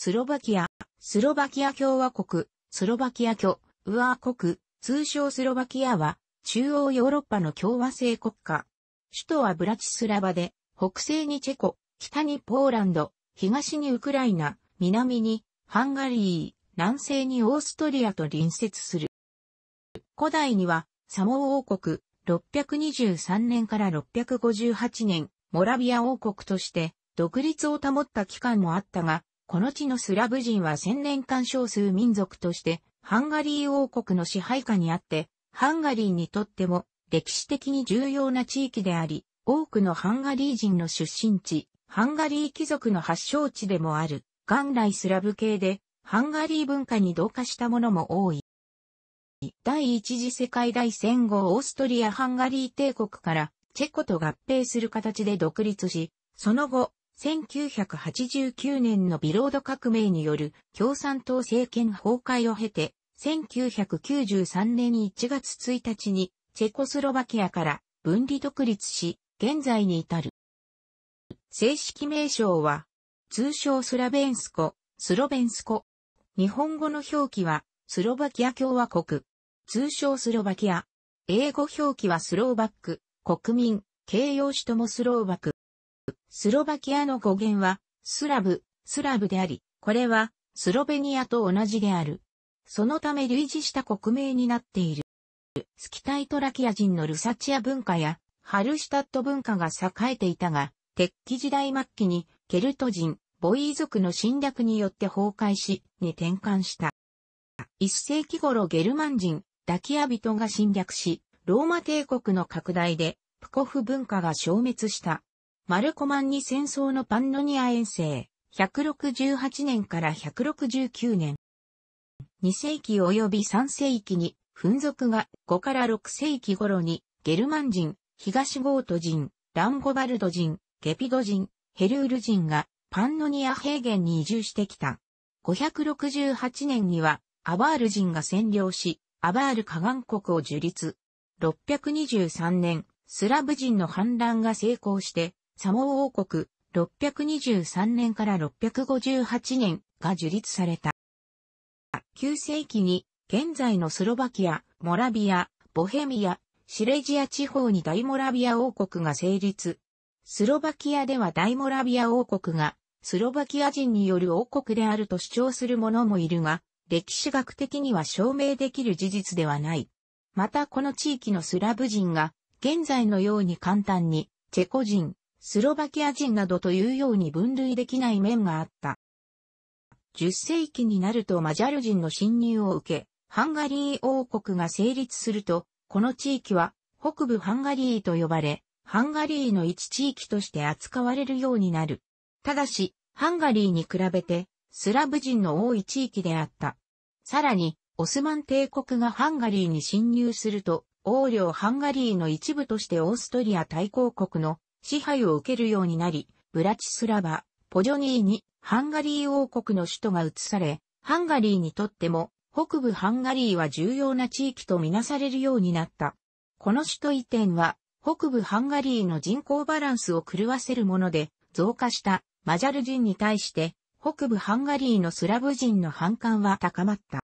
スロバキア、スロバキア共和国、スロバキアウア国、通称スロバキアは、中央ヨーロッパの共和制国家。首都はブラチスラバで、北西にチェコ、北にポーランド、東にウクライナ、南にハンガリー、南西にオーストリアと隣接する。古代には、サモ王国、623年から658年、モラビア王国として、独立を保った期間もあったが、この地のスラブ人は千年間少数民族として、ハンガリー王国の支配下にあって、ハンガリーにとっても歴史的に重要な地域であり、多くのハンガリー人の出身地、ハンガリー貴族の発祥地でもある、元来スラブ系で、ハンガリー文化に同化したものも多い。第一次世界大戦後オーストリア・ハンガリー帝国からチェコと合併する形で独立し、その後、1989年のビロード革命による共産党政権崩壊を経て、1993年1月1日にチェコスロバキアから分離独立し、現在に至る。正式名称は、通称スラベンスコ、スロベンスコ。日本語の表記は、スロバキア共和国。通称スロバキア。英語表記はスローバック、国民、形容詞ともスローバック。スロバキアの語源は、スラブ、スラブであり、これは、スロベニアと同じである。そのため類似した国名になっている。スキタイトラキア人のルサチア文化や、ハルシュタット文化が栄えていたが、鉄器時代末期に、ケルト人、ボイー族の侵略によって崩壊し、に転換した。一世紀頃ゲルマン人、ダキア人が侵略し、ローマ帝国の拡大で、プコフ文化が消滅した。マルコマンに戦争のパンノニア遠征、168年から169年。2世紀及び3世紀に、紛族が5から6世紀頃に、ゲルマン人、東ゴート人、ランゴバルド人、ゲピド人、ヘルール人がパンノニア平原に移住してきた。568年にはアバール人が占領し、アバール河岸国を樹立。623年、スラブ人の反乱が成功して、サモー王国、623年から658年が樹立された。9世紀に、現在のスロバキア、モラビア、ボヘミア、シレジア地方に大モラビア王国が成立。スロバキアでは大モラビア王国が、スロバキア人による王国であると主張する者もいるが、歴史学的には証明できる事実ではない。またこの地域のスラブ人が、現在のように簡単に、チェコ人、スロバキア人などというように分類できない面があった。10世紀になるとマジャル人の侵入を受け、ハンガリー王国が成立すると、この地域は北部ハンガリーと呼ばれ、ハンガリーの一地域として扱われるようになる。ただし、ハンガリーに比べて、スラブ人の多い地域であった。さらに、オスマン帝国がハンガリーに侵入すると、王領ハンガリーの一部としてオーストリア大公国の支配を受けるようになり、ブラチスラバ、ポジョニーにハンガリー王国の首都が移され、ハンガリーにとっても北部ハンガリーは重要な地域とみなされるようになった。この首都移転は北部ハンガリーの人口バランスを狂わせるもので増加したマジャル人に対して北部ハンガリーのスラブ人の反感は高まった。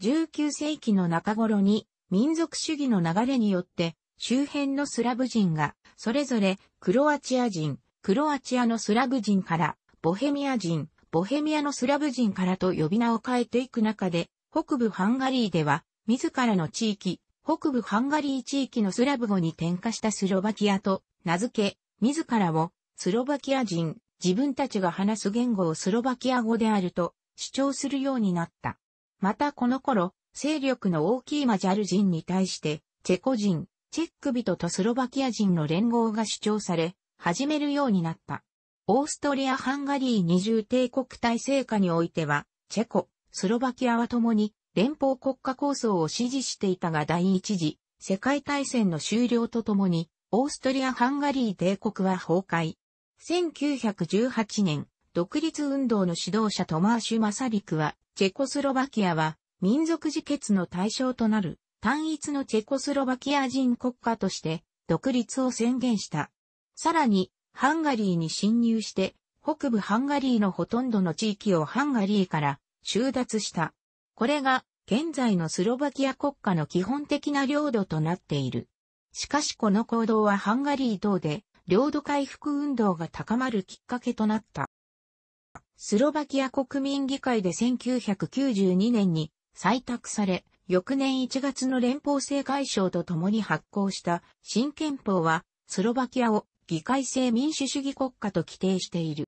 19世紀の中頃に民族主義の流れによって周辺のスラブ人が、それぞれクロアチア人、クロアチアのスラブ人から、ボヘミア人、ボヘミアのスラブ人からと呼び名を変えていく中で、北部ハンガリーでは、自らの地域、北部ハンガリー地域のスラブ語に転化したスロバキアと名付け、自らをスロバキア人、自分たちが話す言語をスロバキア語であると主張するようになった。またこの頃、勢力の大きいマジャル人に対して、チェコ人、チェック人とスロバキア人の連合が主張され、始めるようになった。オーストリア・ハンガリー二重帝国体制下においては、チェコ、スロバキアはともに連邦国家構想を支持していたが第一次世界大戦の終了とともに、オーストリア・ハンガリー帝国は崩壊。1918年、独立運動の指導者トマーシュ・マサリクは、チェコスロバキアは民族自決の対象となる単一のチェコスロバキア人国家として独立を宣言した。さらに、ハンガリーに侵入して、北部ハンガリーのほとんどの地域をハンガリーから収奪した。これが現在のスロバキア国家の基本的な領土となっている。しかしこの行動はハンガリー等で領土回復運動が高まるきっかけとなった。スロバキア国民議会で1992年に採択され、翌年1月の連邦制会賞と共に発行した新憲法は、スロバキアを議会制民主主義国家と規定している。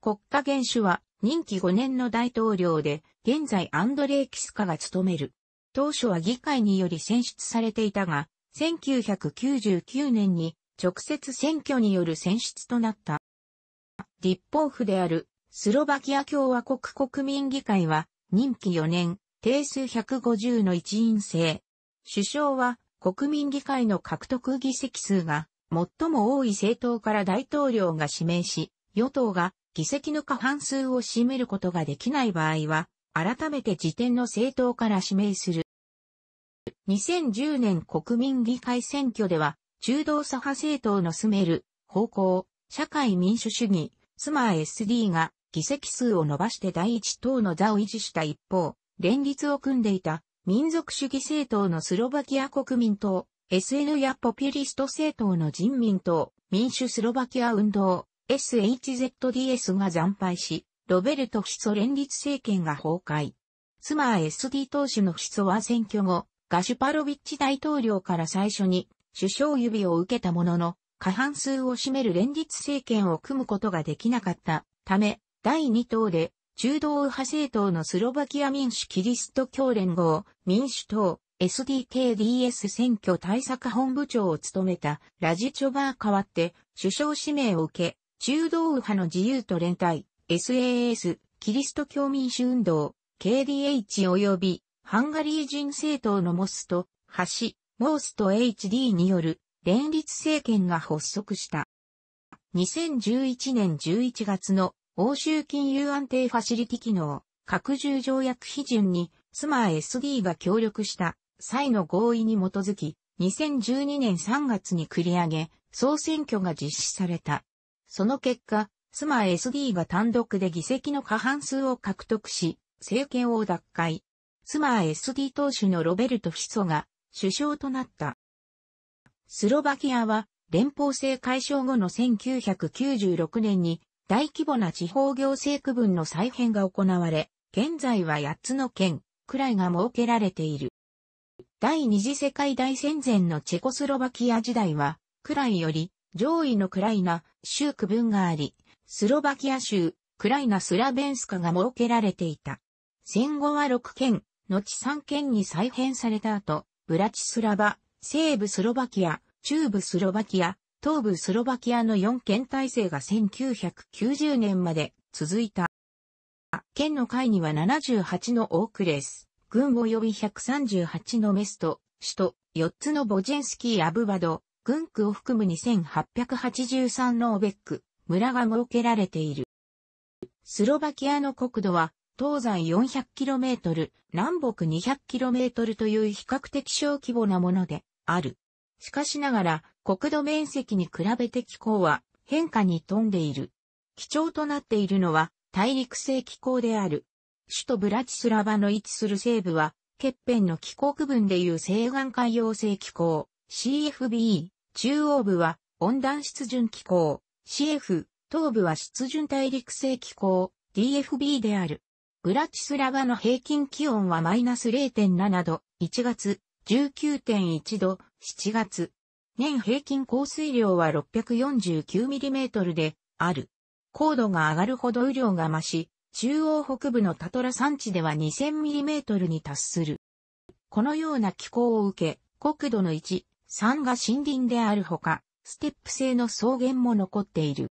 国家元首は任期5年の大統領で、現在アンドレイ・キスカが務める。当初は議会により選出されていたが、1999年に直接選挙による選出となった。立法府であるスロバキア共和国国民議会は任期4年、定数150の一員制。首相は国民議会の獲得議席数が最も多い政党から大統領が指名し、与党が議席の過半数を占めることができない場合は、改めて時点の政党から指名する。2010年国民議会選挙では、中道左派政党の住める方向、社会民主主義、スマー SD が議席数を伸ばして第一党の座を維持した一方、連立を組んでいた民族主義政党のスロバキア国民党、SN やポピュリスト政党の人民党、民主スロバキア運動、SHZDS が惨敗し、ロベルト・フィソ連立政権が崩壊。妻 SD 党首のフィソは選挙後、ガシュパロビッチ大統領から最初に首相指を受けたものの、過半数を占める連立政権を組むことができなかったため、第2党で中道右派政党のスロバキア民主キリスト教連合、民主党、SDKDS 選挙対策本部長を務めたラジチョバー代わって首相指名を受け、中道右派の自由と連帯、SAS、キリスト教民主運動、KDH 及びハンガリー人政党のモスと、橋、モースと HD による連立政権が発足した。2011年11月の欧州金融安定ファシリティ機能、拡充条約批准に、スマー SD が協力した際の合意に基づき、2012年3月に繰り上げ、総選挙が実施された。その結果、スマー SD が単独で議席の過半数を獲得し、政権を奪回。スマー SD 党首のロベルト・フィソが首相となった。スロバキアは連邦制解消後の1996年に大規模な地方行政区分の再編が行われ、現在は8つの県くらいが設けられている。第二次世界大戦前のチェコスロバキア時代は、くらいより上位のくらいな州区分があり、スロバキア州、クライナ・スラベンスカが設けられていた。戦後は6県、後3県に再編された後、ブラチスラバ、西部スロバキア、中部スロバキア、東部スロバキアの4県体制が1990年まで続いた。県の会には78のオークレス、軍及び138のメスト、首都、4つのボジェンスキー・アブバド、軍区を含む2883のオベック、村が設けられている。スロバキアの国土は、東西 400km、南北 200km という比較的小規模なものである。しかしながら、国土面積に比べて気候は変化に富んでいる。基調となっているのは大陸性気候である。首都ブラチスラバの位置する西部は、欠片の気候区分でいう西岸海洋性気候、c f b 中央部は温暖湿潤気候、CF、東部は湿潤大陸性気候、DFB である。ブラチスラバの平均気温はマイナス0.7度、1月19.1度、7月。年平均降水量は6 4 9トルである。高度が上がるほど雨量が増し、中央北部のタトラ山地では2 0 0 0トルに達する。このような気候を受け、国土の1、3が森林であるほか、ステップ性の草原も残っている。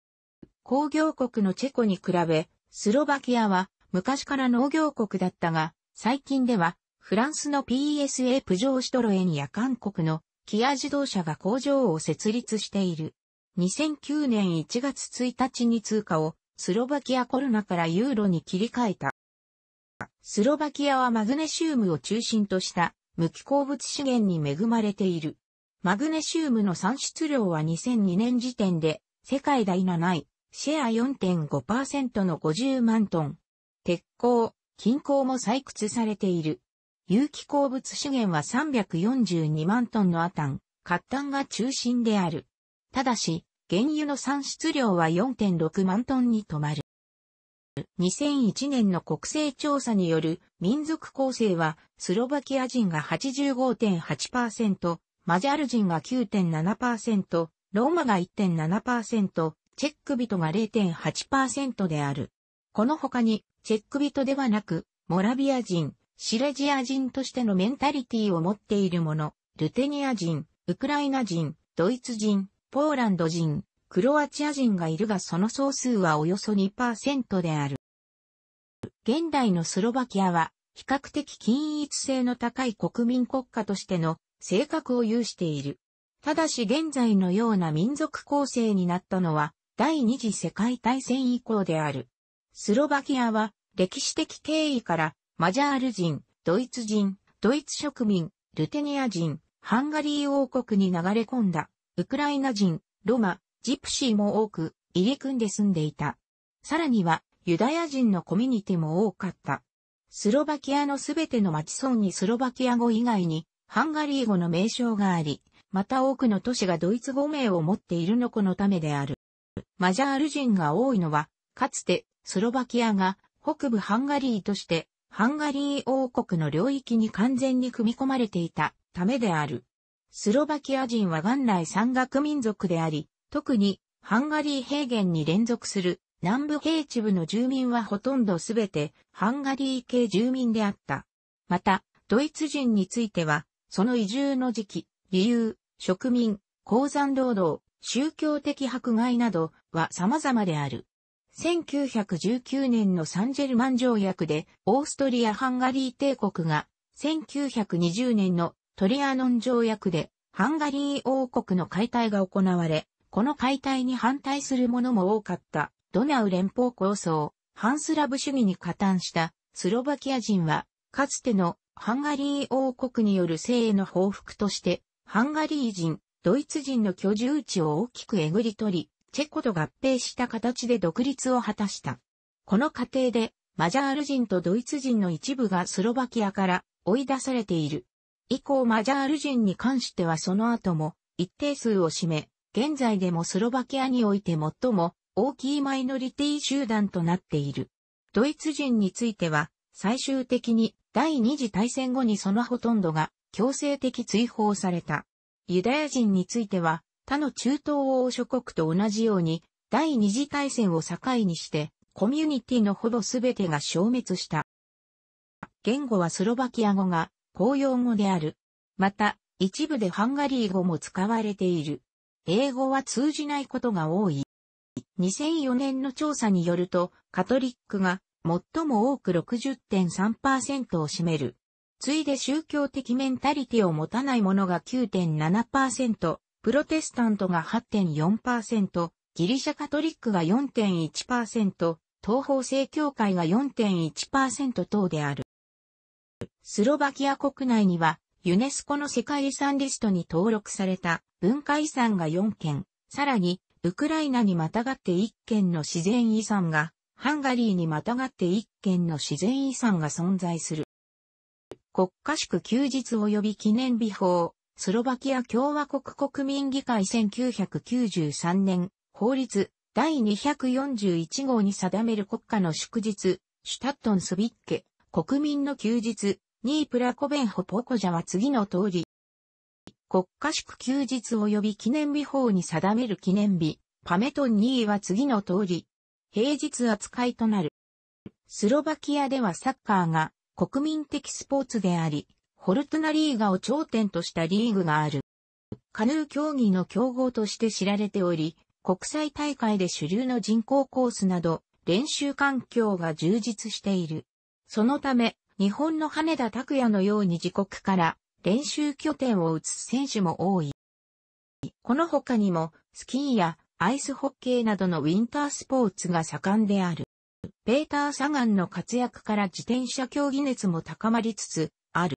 工業国のチェコに比べ、スロバキアは昔から農業国だったが、最近ではフランスの PSA プジョーシトロエンや韓国のキア自動車が工場を設立している。2009年1月1日に通貨をスロバキアコロナからユーロに切り替えた。スロバキアはマグネシウムを中心とした無機鉱物資源に恵まれている。マグネシウムの産出量は2002年時点で世界第7位、シェア4.5%の50万トン。鉄鋼、金鉱も採掘されている。有機鉱物資源は342万トンのアタン、活炭が中心である。ただし、原油の産出量は4.6万トンに止まる。2001年の国勢調査による民族構成は、スロバキア人が85.8%、マジャル人が9.7%、ローマが1.7%、チェック人が0.8%である。この他に、チェック人ではなく、モラビア人、シレジア人としてのメンタリティを持っている者、ルテニア人、ウクライナ人、ドイツ人、ポーランド人、クロアチア人がいるがその総数はおよそ2%である。現代のスロバキアは比較的均一性の高い国民国家としての性格を有している。ただし現在のような民族構成になったのは第二次世界大戦以降である。スロバキアは歴史的経緯からマジャール人、ドイツ人、ドイツ植民、ルテニア人、ハンガリー王国に流れ込んだ、ウクライナ人、ロマ、ジプシーも多く、入り組んで住んでいた。さらには、ユダヤ人のコミュニティも多かった。スロバキアのすべての町村にスロバキア語以外に、ハンガリー語の名称があり、また多くの都市がドイツ語名を持っているのこのためである。マジャール人が多いのは、かつて、スロバキアが北部ハンガリーとしてハンガリー王国の領域に完全に組み込まれていたためである。スロバキア人は元来山岳民族であり、特にハンガリー平原に連続する南部平地部の住民はほとんどすべてハンガリー系住民であった。また、ドイツ人については、その移住の時期、理由、植民、鉱山労働、宗教的迫害などは様々である。1919年のサンジェルマン条約で、オーストリア・ハンガリー帝国が、1920年のトリアノン条約で、ハンガリー王国の解体が行われ、この解体に反対する者も多かった、ドナウ連邦構想、ハンスラブ主義に加担したスロバキア人は、かつてのハンガリー王国による性への報復として、ハンガリー人、ドイツ人の居住地を大きくえぐり取り、チェコと合併した形で独立を果たした。この過程で、マジャール人とドイツ人の一部がスロバキアから追い出されている。以降マジャール人に関してはその後も一定数を占め、現在でもスロバキアにおいて最も大きいマイノリティ集団となっている。ドイツ人については、最終的に第二次大戦後にそのほとんどが強制的追放された。ユダヤ人については、他の中東欧諸国と同じように、第二次大戦を境にして、コミュニティのほぼ全てが消滅した。言語はスロバキア語が公用語である。また、一部でハンガリー語も使われている。英語は通じないことが多い。2004年の調査によると、カトリックが最も多く60.3%を占める。ついで宗教的メンタリティを持たない者が9.7%、プロテスタントが8.4%、ギリシャカトリックが4.1%、東方正教会が4.1%等である。スロバキア国内には、ユネスコの世界遺産リストに登録された文化遺産が4件、さらに、ウクライナにまたがって1件の自然遺産が、ハンガリーにまたがって1件の自然遺産が存在する。国家宿休日及び記念日法、スロバキア共和国国民議会1993年、法律第241号に定める国家の祝日、シュタットンスビッケ、国民の休日、ニープラコベンホポコジャは次の通り。国家祝休日及び記念日法に定める記念日、パメトン2位は次の通り。平日扱いとなる。スロバキアではサッカーが国民的スポーツであり、ホルトナリーガを頂点としたリーグがある。カヌー競技の競合として知られており、国際大会で主流の人工コースなど、練習環境が充実している。そのため、日本の羽田拓也のように自国から練習拠点を移す選手も多い。この他にも、スキーやアイスホッケーなどのウィンタースポーツが盛んである。ペーター・サガンの活躍から自転車競技熱も高まりつつある。